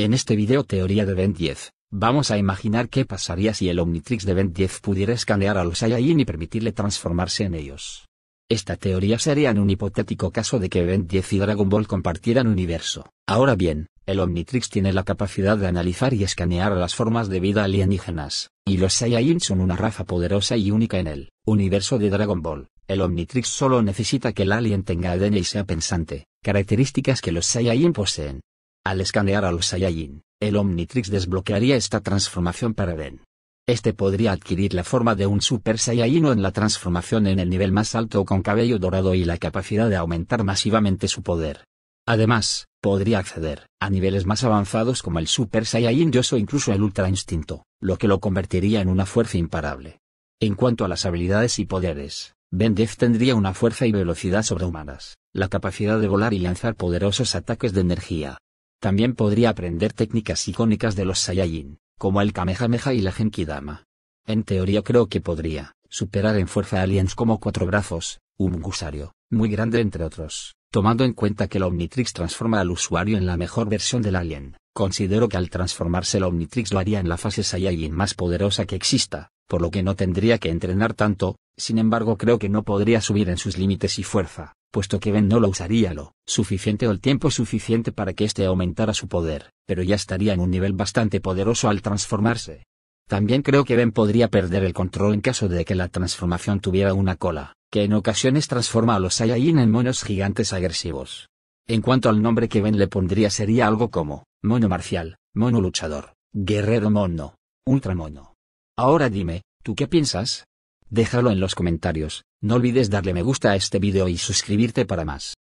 En este video teoría de Ben 10, vamos a imaginar qué pasaría si el Omnitrix de Ben 10 pudiera escanear a los Saiyajin y permitirle transformarse en ellos. Esta teoría sería en un hipotético caso de que Ben 10 y Dragon Ball compartieran universo. Ahora bien, el Omnitrix tiene la capacidad de analizar y escanear las formas de vida alienígenas, y los Saiyajin son una raza poderosa y única en el universo de Dragon Ball. El Omnitrix solo necesita que el alien tenga ADN y sea pensante, características que los Saiyajin poseen. Al escanear a los Saiyajin, el Omnitrix desbloquearía esta transformación para Ben. Este podría adquirir la forma de un Super Saiyajin o en la transformación en el nivel más alto con cabello dorado y la capacidad de aumentar masivamente su poder. Además, podría acceder a niveles más avanzados como el Super Saiyajin Dios o incluso el Ultra Instinto, lo que lo convertiría en una fuerza imparable. En cuanto a las habilidades y poderes, Ben Def tendría una fuerza y velocidad sobrehumanas, la capacidad de volar y lanzar poderosos ataques de energía, también podría aprender técnicas icónicas de los Saiyajin, como el Kamehameha y la Genkidama. En teoría creo que podría superar en fuerza aliens como Cuatro Brazos, un gusario, muy grande entre otros. Tomando en cuenta que el Omnitrix transforma al usuario en la mejor versión del alien, considero que al transformarse el Omnitrix lo haría en la fase Saiyajin más poderosa que exista, por lo que no tendría que entrenar tanto, sin embargo creo que no podría subir en sus límites y fuerza puesto que Ben no lo usaría lo suficiente o el tiempo suficiente para que éste aumentara su poder, pero ya estaría en un nivel bastante poderoso al transformarse. También creo que Ben podría perder el control en caso de que la transformación tuviera una cola, que en ocasiones transforma a los Saiyajin en monos gigantes agresivos. En cuanto al nombre que Ben le pondría sería algo como, mono marcial, mono luchador, guerrero mono, ultramono. Ahora dime, ¿tú qué piensas? Déjalo en los comentarios, no olvides darle me gusta a este video y suscribirte para más.